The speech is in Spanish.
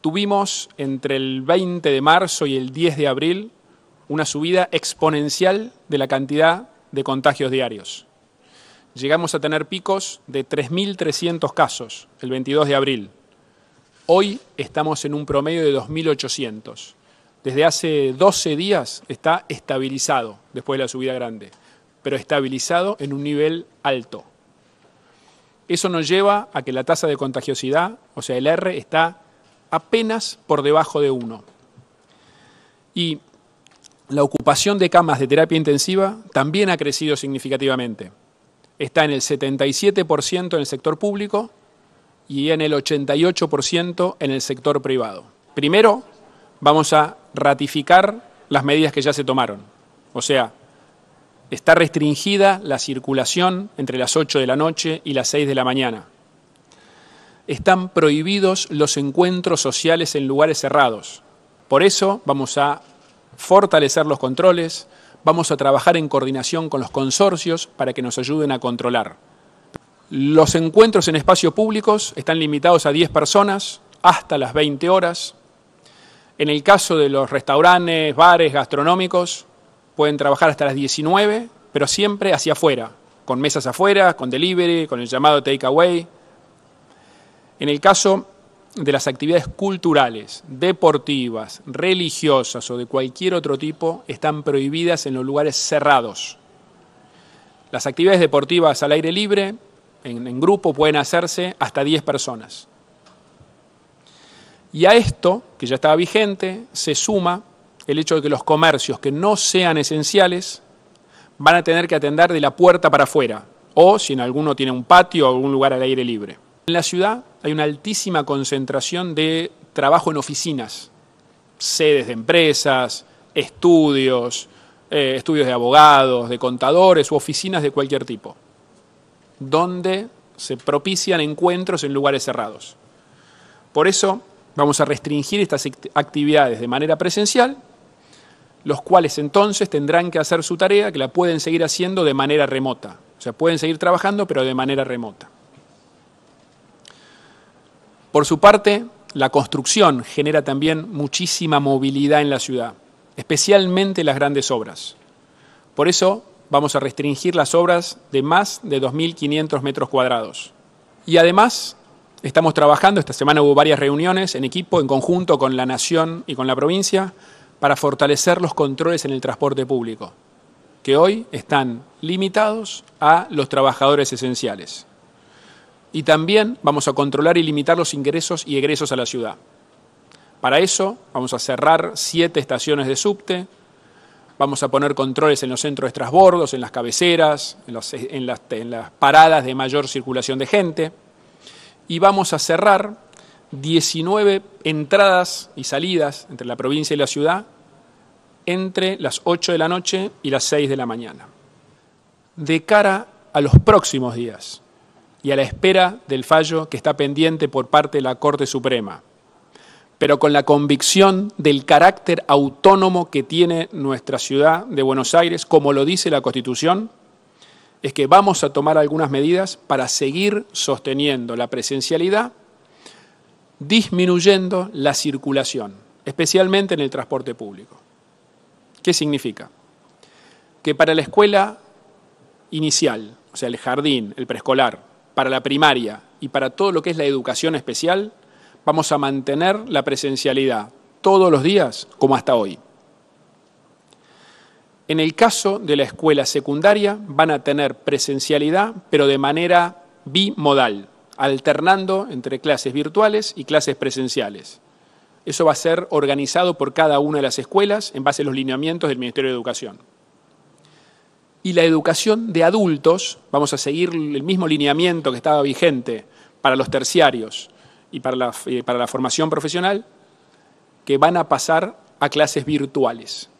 tuvimos entre el 20 de marzo y el 10 de abril una subida exponencial de la cantidad de contagios diarios. Llegamos a tener picos de 3.300 casos el 22 de abril. Hoy estamos en un promedio de 2.800. Desde hace 12 días está estabilizado después de la subida grande, pero estabilizado en un nivel alto. Eso nos lleva a que la tasa de contagiosidad, o sea, el R, está apenas por debajo de uno Y la ocupación de camas de terapia intensiva también ha crecido significativamente. Está en el 77% en el sector público y en el 88% en el sector privado. Primero, vamos a ratificar las medidas que ya se tomaron. O sea, está restringida la circulación entre las 8 de la noche y las 6 de la mañana están prohibidos los encuentros sociales en lugares cerrados. Por eso vamos a fortalecer los controles, vamos a trabajar en coordinación con los consorcios para que nos ayuden a controlar. Los encuentros en espacios públicos están limitados a 10 personas hasta las 20 horas. En el caso de los restaurantes, bares, gastronómicos, pueden trabajar hasta las 19, pero siempre hacia afuera, con mesas afuera, con delivery, con el llamado takeaway. En el caso de las actividades culturales, deportivas, religiosas o de cualquier otro tipo, están prohibidas en los lugares cerrados. Las actividades deportivas al aire libre, en, grupo, pueden hacerse hasta 10 personas. Y a esto, que ya estaba vigente, se suma el hecho de que los comercios que no sean esenciales van a tener que atender de la puerta para afuera, o si en alguno tiene un patio o algún lugar al aire libre. En la ciudad hay una altísima concentración de trabajo en oficinas, sedes de empresas, estudios, eh, estudios de abogados, de contadores u oficinas de cualquier tipo, donde se propician encuentros en lugares cerrados. Por eso vamos a restringir estas actividades de manera presencial, los cuales entonces tendrán que hacer su tarea, que la pueden seguir haciendo de manera remota. O sea, pueden seguir trabajando, pero de manera remota. Por su parte, la construcción genera también muchísima movilidad en la ciudad, especialmente las grandes obras. Por eso vamos a restringir las obras de más de 2.500 metros cuadrados. Y además, estamos trabajando, esta semana hubo varias reuniones en equipo, en conjunto con la Nación y con la provincia, para fortalecer los controles en el transporte público, que hoy están limitados a los trabajadores esenciales y también vamos a controlar y limitar los ingresos y egresos a la ciudad. Para eso vamos a cerrar siete estaciones de subte, vamos a poner controles en los centros de transbordos, en las cabeceras, en, las, en las paradas de mayor circulación de gente y vamos a cerrar 19 entradas y salidas entre la provincia y la ciudad entre las 8 de la noche y las 6 de la mañana. De cara a los próximos días, y a la espera del fallo que está pendiente por parte de la Corte Suprema, pero con la convicción del carácter autónomo que tiene nuestra ciudad de Buenos Aires, como lo dice la Constitución, es que vamos a tomar algunas medidas para seguir sosteniendo la presencialidad, disminuyendo la circulación, especialmente en el transporte público. ¿Qué significa? Que para la escuela inicial, o sea, el jardín, el preescolar, para la primaria y para todo lo que es la educación especial, vamos a mantener la presencialidad todos los días como hasta hoy. En el caso de la escuela secundaria van a tener presencialidad, pero de manera bimodal, alternando entre clases virtuales y clases presenciales. Eso va a ser organizado por cada una de las escuelas en base a los lineamientos del Ministerio de Educación y la educación de adultos, vamos a seguir el mismo lineamiento que estaba vigente para los terciarios y para la, eh, para la formación profesional, que van a pasar a clases virtuales.